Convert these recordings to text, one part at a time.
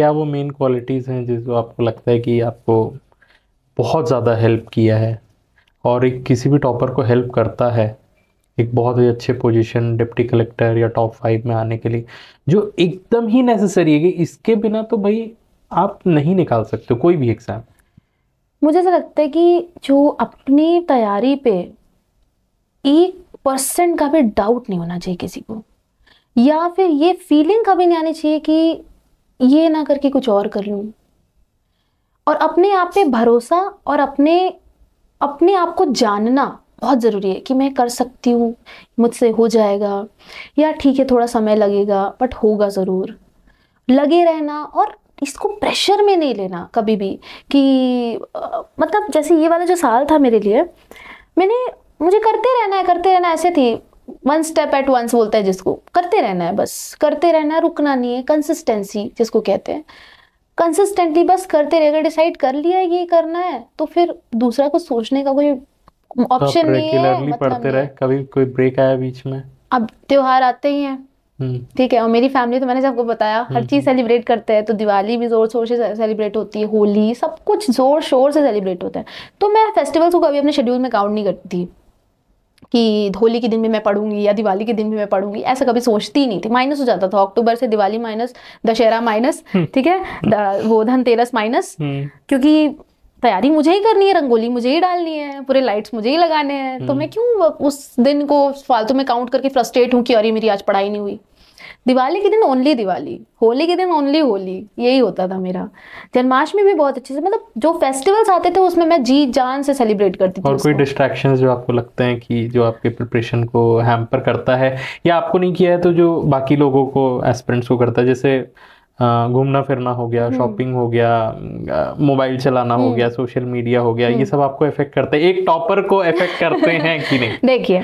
क्या वो main qualities हैं जिसको आपको लगता है कि आपको बहुत ज़्यादा हेल्प किया है और एक किसी भी टॉपर को हेल्प करता है एक बहुत ही अच्छे पोजीशन डिप्टी कलेक्टर या टॉप फाइव में आने के लिए जो एकदम ही नेसेसरी है कि इसके बिना तो भाई आप नहीं निकाल सकते कोई भी एग्ज़ाम मुझे ऐसा लगता है कि जो अपनी तैयारी पे एक परसेंट का भी डाउट नहीं होना चाहिए किसी को या फिर ये फीलिंग कभी नहीं आनी चाहिए कि ये ना करके कुछ और कर लूँ और अपने आप पे भरोसा और अपने अपने आप को जानना बहुत ज़रूरी है कि मैं कर सकती हूँ मुझसे हो जाएगा या ठीक है थोड़ा समय लगेगा बट होगा ज़रूर लगे रहना और इसको प्रेशर में नहीं लेना कभी भी कि आ, मतलब जैसे ये वाला जो साल था मेरे लिए मैंने मुझे करते रहना है करते रहना ऐसे थी वन स्टेप एट वंस बोलते हैं जिसको करते रहना है बस करते रहना है रुकना नहीं है कंसिस्टेंसी जिसको कहते हैं कंसिस्टेंटली बस करते रहे अगर डिसाइड कर लिया ये करना है तो फिर दूसरा कुछ सोचने का कोई ऑप्शन तो नहीं है मतलब पढ़ते रहे कभी कोई ब्रेक आया बीच में अब त्योहार आते ही हैं हम्म। ठीक है और मेरी फैमिली तो मैंने सबको बताया हर हम्म, चीज़ सेलिब्रेट हम्म। करते हैं तो दिवाली भी जोर शोर से सेलिब्रेट होती है होली सब कुछ जोर शोर से सेलिब्रेट होता है तो मैं फेस्टिवल्स को कभी अपने शेड्यूल में काउंट नहीं करती कि होली के दिन भी मैं पढ़ूंगी या दिवाली के दिन भी मैं पढ़ूंगी ऐसा कभी सोचती ही नहीं थी माइनस हो जाता था अक्टूबर से दिवाली माइनस दशहरा माइनस हम्म। ठीक है वो धनतेरस माइनस हम्म। क्योंकि तैयारी मुझे ही करनी है रंगोली मुझे ही डालनी है पूरे लाइट्स मुझे ही लगाने हैं तो हम्म। मैं क्यों उस दिन को फालतू में काउंट करके फ्रस्ट्रेट हूँ कि अरे मेरी आज पढ़ाई नहीं हुई दिवाली के दिन ओनली दिवाली होली के दिन ओनली होली यही होता था मेरा जन्माष्टमी भी बहुत अच्छे से मतलब जो फेस्टिवल्स आते थे उसमें मैं जी जान से सेलिब्रेट करती थी और कोई डिस्ट्रैक्शंस जो आपको लगते हैं कि जो आपके प्रिपरेशन को हैम्पर करता है या आपको नहीं किया है तो जो बाकी लोगों को एस्पिरेंट्स को करता है जैसे हाँ, घूमना फिरना हो गया शॉपिंग हम्म। हो गया मोबाइल चलाना हो हम्म। गया सोशल मीडिया हो गया ये हम्म। सब आपको इफेक्ट करते हैं एक टॉपर को इफेक्ट करते हैं कि नहीं देखिए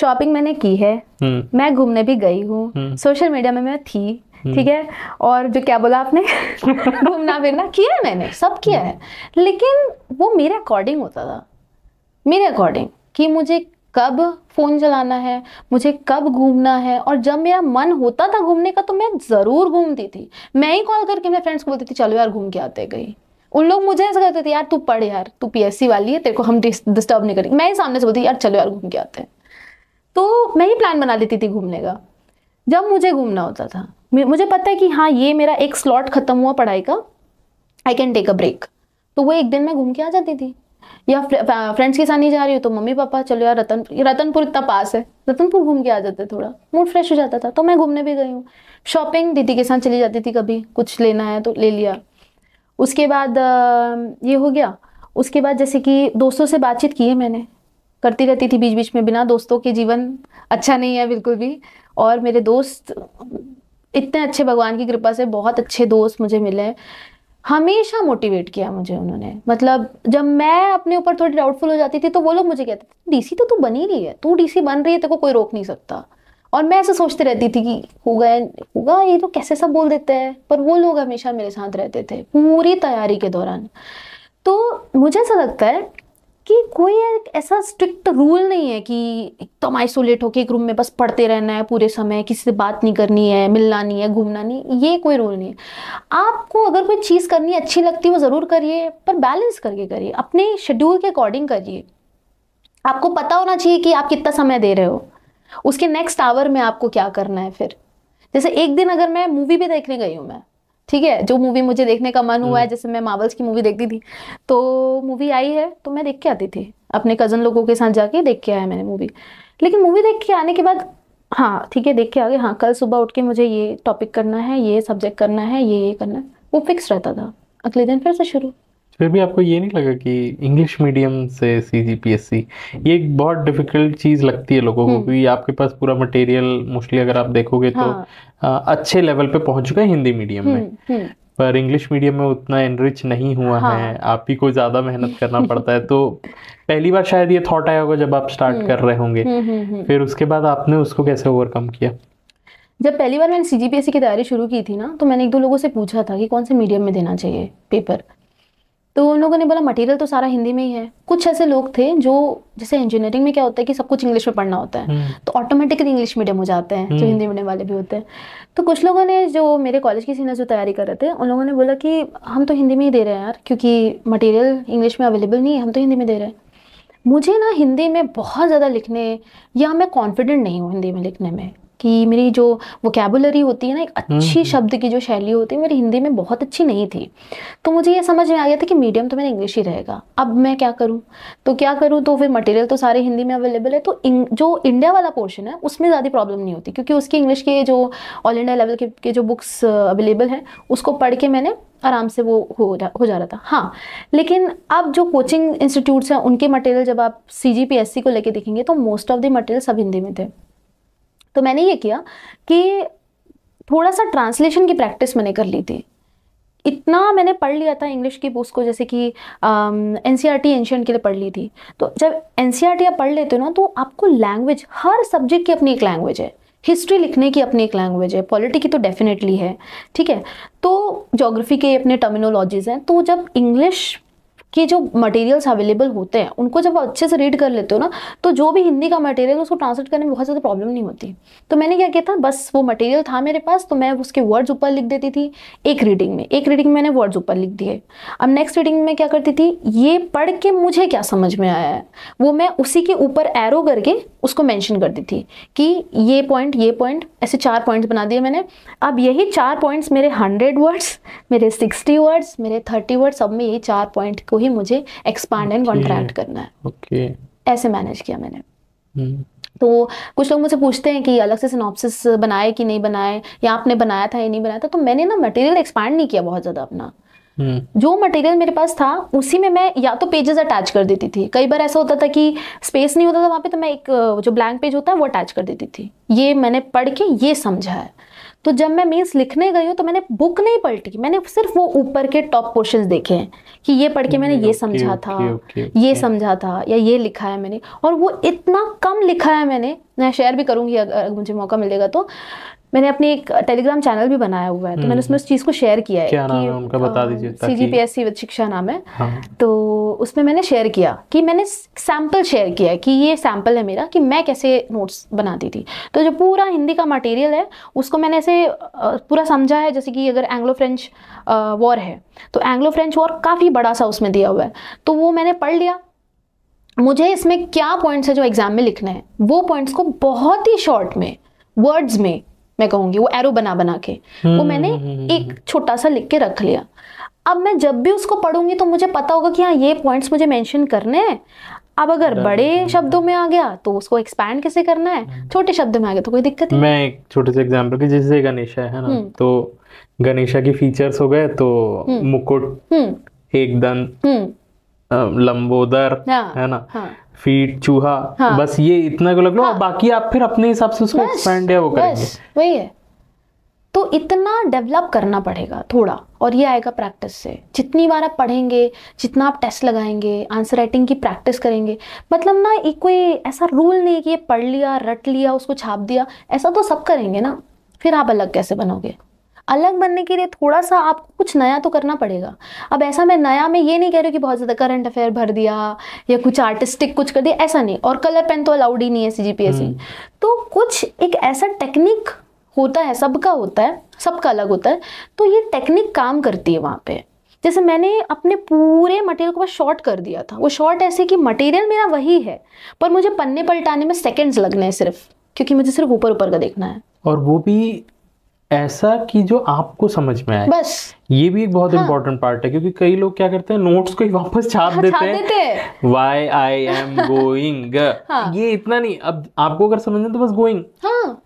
शॉपिंग मैंने की है मैं घूमने भी गई हूँ सोशल मीडिया में मैं थी ठीक है और जो क्या बोला आपने घूमना फिरना किया है मैंने सब किया है लेकिन वो मेरे अकॉर्डिंग होता था मेरे अकॉर्डिंग कि मुझे कब फ़ोन चलाना है मुझे कब घूमना है और जब मेरा मन होता था घूमने का तो मैं ज़रूर घूमती थी मैं ही कॉल करके मेरे फ्रेंड्स को बोलती थी चलो यार घूम के आते गई उन लोग मुझे ऐसा करते थे यार तू पढ़ यार तू पीएससी वाली है तेरे को हम डिस्टर्ब नहीं करेंगे मैं ही सामने से बोलती यार चलो यार घूम के आते हैं तो मैं ही प्लान बना लेती थी घूमने का जब मुझे घूमना होता था मुझे पता है कि हाँ ये मेरा एक स्लॉट खत्म हुआ पढ़ाई का I can take a break तो वो एक दिन मैं घूम के आ जाती थी या फ्रेंड्स के साथ नहीं जा रही हो तो मम्मी पापा चलो यार रतन रतनपुर इतना पास है रतनपुर घूम के आ जाते थोड़ा मूड फ्रेश हो जाता था तो मैं घूमने भी गई हूँ शॉपिंग दीदी के साथ चली जाती थी कभी कुछ लेना है तो ले लिया उसके बाद ये हो गया उसके बाद जैसे कि दोस्तों से बातचीत की है मैंने करती रहती थी बीच बीच में बिना दोस्तों के जीवन अच्छा नहीं है बिल्कुल भी और मेरे दोस्त इतने अच्छे भगवान की कृपा से बहुत अच्छे दोस्त मुझे मिले हैं हमेशा मोटिवेट किया मुझे उन्होंने मतलब जब मैं अपने ऊपर थोड़ी डाउटफुल हो जाती थी तो वो लोग मुझे कहते थे डीसी तो तू बनी रही है तू डीसी बन रही है तेको कोई रोक नहीं सकता और मैं ऐसे सोचती रहती थी कि होगा होगा ये तो कैसे सब बोल देते हैं पर वो लोग हमेशा मेरे साथ रहते थे पूरी तैयारी के दौरान तो मुझे ऐसा लगता है कि कोई एक ऐसा स्ट्रिक्ट रूल नहीं है कि एकदम तो आइसोलेट होके एक रूम में बस पढ़ते रहना है पूरे समय किसी से बात नहीं करनी है मिलना नहीं है घूमना नहीं ये कोई रूल नहीं है आपको अगर कोई चीज़ करनी अच्छी लगती है वो ज़रूर करिए पर बैलेंस करके करिए अपने शेड्यूल के अकॉर्डिंग करिए आपको पता होना चाहिए कि आप कितना समय दे रहे हो उसके नेक्स्ट आवर में आपको क्या करना है फिर जैसे एक दिन अगर मैं मूवी भी देखने गई हूँ मैं ठीक है जो मूवी मुझे देखने का मन हुआ है हम्म। जैसे मैं मार्वल्स की मूवी देखती थी तो मूवी आई है तो मैं देख के आती थी अपने कज़न लोगों के साथ जाके देख के आया मैंने मूवी लेकिन मूवी देख के आने के बाद हाँ ठीक है देख के आगे हाँ कल सुबह उठ के मुझे ये टॉपिक करना है ये सब्जेक्ट करना है ये ये करना है वो फिक्स रहता था अगले दिन फिर से शुरू फिर भी आपको ये नहीं लगा कि इंग्लिश मीडियम से सी जी पी एस सी ये एक बहुत डिफिकल्ट चीज़ लगती है लोगों को क्योंकि हम्म। आपके पास पूरा मटेरियल मोस्टली अगर आप देखोगे तो, हाँ। तो आ, अच्छे लेवल पे पहुंच चुका है हिंदी मीडियम में हम्म, हम्म। पर इंग्लिश मीडियम में उतना एनरिच नहीं हुआ हाँ। है आप ही को ज़्यादा मेहनत करना पड़ता है तो पहली बार शायद ये थॉट आया होगा जब आप स्टार्ट कर रहे होंगे फिर उसके बाद आपने उसको कैसे ओवरकम किया जब पहली बार मैंने सी की तैयारी शुरू की थी ना तो मैंने एक दो लोगों से पूछा था कि कौन से मीडियम में देना चाहिए पेपर तो उन लोगों ने बोला मटेरियल तो सारा हिंदी में ही है कुछ ऐसे लोग थे जो जैसे इंजीनियरिंग में क्या होता है कि सब कुछ इंग्लिश में पढ़ना होता है हम्म। तो ऑटोमेटिकली इंग्लिश मीडियम हो जाते हैं जो हम्म। हिंदी मीडियम वाले भी होते हैं तो कुछ लोगों ने जो मेरे कॉलेज की सीनियर जो तैयारी कर रहे थे उन लोगों ने बोला कि हम तो हिंदी में ही दे रहे हैं यार क्योंकि मटेरियल इंग्लिश में अवेलेबल नहीं है हम तो हिंदी में दे रहे हैं मुझे ना हिंदी में बहुत ज़्यादा लिखने या मैं कॉन्फिडेंट नहीं हूँ हिंदी में लिखने में कि मेरी जो वोकेबुलरी होती है ना एक हम्म, अच्छी हम्म। शब्द की जो शैली होती है मेरी हिंदी में बहुत अच्छी नहीं थी तो मुझे ये समझ में आ गया था कि मीडियम तो मेरा इंग्लिश ही रहेगा अब मैं क्या करूँ तो क्या करूँ तो फिर मटेरियल तो सारे हिंदी में अवेलेबल है तो इं, जो इंडिया वाला पोर्शन है उसमें ज़्यादा प्रॉब्लम नहीं होती क्योंकि उसकी इंग्लिश के जो ऑल इंडिया लेवल के, के जो बुक्स अवेलेबल हैं उसको पढ़ के मैंने आराम से वो हो जा हो जा रहा था हाँ लेकिन अब जो कोचिंग इंस्टीट्यूट्स हैं उनके मटेरियल जब आप सी जी पी एस सी को लेके देखेंगे तो मोस्ट ऑफ द मटेरियल सब हिंदी में थे तो मैंने ये किया कि थोड़ा सा ट्रांसलेशन की प्रैक्टिस मैंने कर ली थी इतना मैंने पढ़ लिया था इंग्लिश की बुक्स को जैसे कि N C R T ancient के लिए पढ़ ली थी तो जब एन सी आर टी आप पढ़ लेते हो ना तो आपको लैंग्वेज हर सब्जेक्ट की अपनी एक लैंग्वेज है हिस्ट्री लिखने की अपनी एक लैंग्वेज है पॉलिटी की तो डेफिनेटली है ठीक है तो जोग्राफी के अपने टर्मिनोलॉजीज़ हैं तो जब इंग्लिश कि जो मटेरियल्स अवेलेबल होते हैं उनको जब अच्छे से रीड कर लेते हो ना तो जो भी हिंदी का मटेरियल उसको ट्रांसलेट करने में बहुत ज़्यादा प्रॉब्लम नहीं होती तो मैंने क्या किया था बस वो मटेरियल था मेरे पास तो मैं उसके वर्ड्स ऊपर लिख देती थी एक रीडिंग में एक रीडिंग में मैंने वर्ड्स ऊपर लिख दिए अब नेक्स्ट रीडिंग में क्या करती थी ये पढ़ के मुझे क्या समझ में आया है वो मैं उसी के ऊपर एरो करके उसको मैंशन करती थी कि ये पॉइंट ये पॉइंट ऐसे चार पॉइंट्स बना दिए मैंने अब यही चार पॉइंट्स मेरे हंड्रेड वर्ड्स मेरे सिक्सटी वर्ड्स मेरे थर्टी वर्ड्स सब में यही चार पॉइंट को ही मुझे एक्सपांड एंड कॉन्ट्रैक्ट करना है okay. ऐसे मैनेज किया मैंने hmm. तो कुछ लोग मुझसे पूछते हैं कि अलग से सिनॉप्सिस बनाए कि नहीं बनाए या आपने बनाया था या नहीं बनाया था तो मैंने ना मटेरियल एक्सपांड नहीं किया बहुत ज़्यादा अपना Hmm. जो मटेरियल मेरे पास था उसी में मैं या तो पेजेस अटैच कर देती थी कई बार ऐसा होता था कि स्पेस नहीं होता था वहां पे तो मैं एक जो ब्लैंक पेज होता है वो अटैच कर देती थी ये मैंने पढ़ के ये समझा है तो जब मैं मीन्स लिखने गई हूँ तो मैंने बुक नहीं पलटी मैंने सिर्फ वो ऊपर के टॉप पोर्शन देखे हैं कि ये पढ़ के मैंने हम्म, ये समझा था ये समझा था या ये लिखा है मैंने और वो इतना कम लिखा है मैंने मैं शेयर भी करूँगी अगर मुझे मौका मिलेगा तो मैंने अपने एक टेलीग्राम चैनल भी बनाया हुआ है तो मैंने हम्म। उसमें उस चीज़ को शेयर किया है क्या नाम है उनका बता दीजिए सी जी पी एस सी शिक्षा नाम है हाँ। तो उसमें मैंने शेयर किया कि मैंने सैम्पल शेयर किया है कि ये सैम्पल है मेरा कि मैं कैसे नोट्स बनाती थी तो जो पूरा हिंदी का मटेरियल है उसको मैंने ऐसे पूरा समझा है जैसे कि अगर एंग्लो फ्रेंच वॉर है तो एंग्लो फ्रेंच वॉर काफ़ी बड़ा सा उसमें दिया हुआ है तो वो मैंने पढ़ लिया मुझे इसमें क्या पॉइंट्स है जो एग्ज़ाम में लिखना है वो पॉइंट्स को बहुत ही शॉर्ट में वर्ड्स में मैं कहूंगी वो एरो बना बना के वो हम्म, मैंने हम्म, हम्म, एक छोटा सा लिख के रख लिया अब मैं जब भी उसको पढ़ूंगी तो मुझे पता होगा कि हाँ ये पॉइंट्स मुझे मेंशन करने हैं अब अगर बड़े शब्दों में आ गया तो उसको एक्सपैंड कैसे करना है छोटे शब्द में आ गया तो कोई दिक्कत नहीं मैं एक छोटे से एग्जांपल की जैसे गणेशा है ना तो गणेशा की फीचर्स हो गए तो मुकुट एक दंत लंबोदर हाँ, है ना हाँ। फीट चूहा हाँ. बस ये इतना को लग लो हाँ. और बाकी आप फिर अपने हिसाब से उसको एक्सपेंड या वो करेंगे वही है तो इतना डेवलप करना पड़ेगा थोड़ा और ये आएगा प्रैक्टिस से जितनी बार आप पढ़ेंगे जितना आप टेस्ट लगाएंगे आंसर राइटिंग की प्रैक्टिस करेंगे मतलब ना एक कोई ऐसा रूल नहीं कि ये पढ़ लिया रट लिया उसको छाप दिया ऐसा तो सब करेंगे ना फिर आप अलग कैसे बनोगे अलग बनने के लिए थोड़ा सा आपको कुछ नया तो करना पड़ेगा अब ऐसा मैं नया मैं ये नहीं कह रही कि बहुत ज़्यादा करंट अफेयर भर दिया या कुछ आर्टिस्टिक कुछ कर दिया ऐसा नहीं और कलर पेन तो अलाउड ही नहीं है सी जी पी एस सी तो कुछ एक ऐसा टेक्निक होता है सबका होता है सबका अलग होता है तो ये टेक्निक काम करती है वहाँ पे जैसे मैंने अपने पूरे मटेरियल को बस शॉर्ट कर दिया था वो शॉर्ट ऐसे कि मटेरियल मेरा वही है पर मुझे पन्ने पलटाने में सेकेंड्स लगने हैं सिर्फ क्योंकि मुझे सिर्फ ऊपर ऊपर का देखना है और वो भी ऐसा कि जो आपको समझ में आए बस ये भी एक बहुत इंपॉर्टेंट हाँ। पार्ट है क्योंकि कई लोग क्या करते हैं नोट्स को ही वापस हाँ, छाप हाँ, देते, हैं वाई आई एम गोइंग ये इतना नहीं अब आपको अगर समझ में तो बस गोइंग हाँ।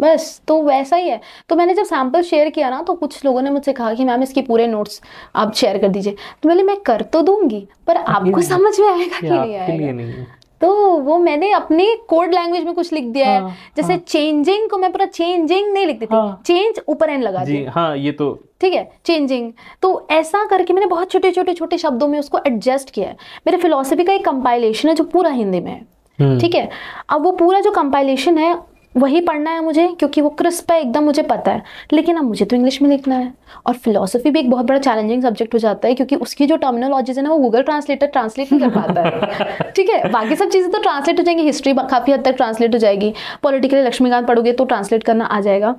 बस तो वैसा ही है तो मैंने जब सैम्पल शेयर किया ना तो कुछ लोगों ने मुझसे कहा कि मैम इसके पूरे नोट्स आप शेयर कर दीजिए तो मैंने मैं कर तो दूंगी पर आपको समझ में आएगा कि नहीं आएगा तो वो मैंने अपने कोड लैंग्वेज में कुछ लिख दिया हाँ, है जैसे हाँ, चेंजिंग को मैं पूरा चेंजिंग नहीं लिखती थी हाँ, चेंज ऊपर एंड लगा दी हाँ ये तो ठीक है चेंजिंग तो ऐसा करके मैंने बहुत छोटे छोटे छोटे शब्दों में उसको एडजस्ट किया है मेरे फिलोसफी का एक कंपाइलेशन है जो पूरा हिंदी में है हम्म। ठीक है अब वो पूरा जो कंपाइलेशन है वही पढ़ना है मुझे क्योंकि वो क्रिस्प है एकदम मुझे पता है लेकिन अब मुझे तो इंग्लिश में लिखना है और फिलोसफी भी एक बहुत बड़ा चैलेंजिंग सब्जेक्ट हो जाता है क्योंकि उसकी जो टर्मिनोलॉजीज है ना वो गूगल ट्रांसलेटर ट्रांसलेट नहीं कर पाता है ठीक है बाकी सब चीज़ें तो ट्रांसलेट हो जाएंगी हिस्ट्री काफ़ी हद तक ट्रांसलेट हो जाएगी पॉलिटिकली लक्ष्मीकांत पढ़ोगे तो ट्रांसलेट करना आ जाएगा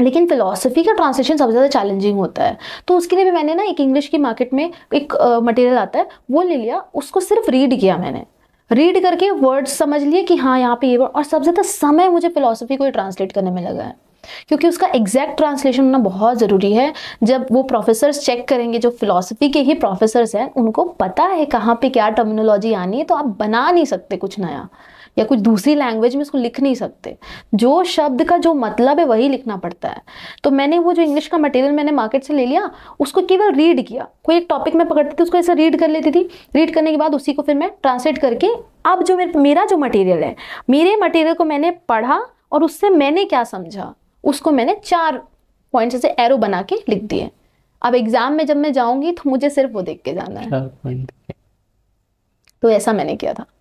लेकिन फिलॉसफी का ट्रांसलेशन सबसे ज़्यादा चैलेंजिंग होता है तो उसके लिए भी मैंने ना एक इंग्लिश की मार्केट में एक मटेरियल आता है वो ले लिया उसको सिर्फ रीड किया मैंने रीड करके वर्ड्स समझ लिए कि हाँ यहाँ पे ये वर्ड और सबसे ज़्यादा तो समय मुझे फिलोसफी को ट्रांसलेट करने में लगा है क्योंकि उसका एग्जैक्ट ट्रांसलेशन होना बहुत ज़रूरी है जब वो प्रोफेसर्स चेक करेंगे जो फिलोसफी के ही प्रोफेसर्स हैं उनको पता है कहाँ पे क्या टर्मिनोलॉजी आनी है तो आप बना नहीं सकते कुछ नया या कुछ दूसरी लैंग्वेज में उसको लिख नहीं सकते जो शब्द का जो मतलब है वही लिखना पड़ता है तो मैंने वो जो इंग्लिश का मटेरियल मैंने मार्केट से ले लिया उसको केवल रीड किया कोई एक टॉपिक में पकड़ती थी उसको ऐसा रीड कर लेती थी रीड करने के बाद उसी को फिर मैं ट्रांसलेट करके अब जो मेरे मेरा जो मटेरियल है मेरे मटेरियल को मैंने पढ़ा और उससे मैंने क्या समझा उसको मैंने चार पॉइंट से एरो बना के लिख दिए अब एग्जाम में जब मैं जाऊंगी तो मुझे सिर्फ वो देख के जाना है तो ऐसा मैंने किया था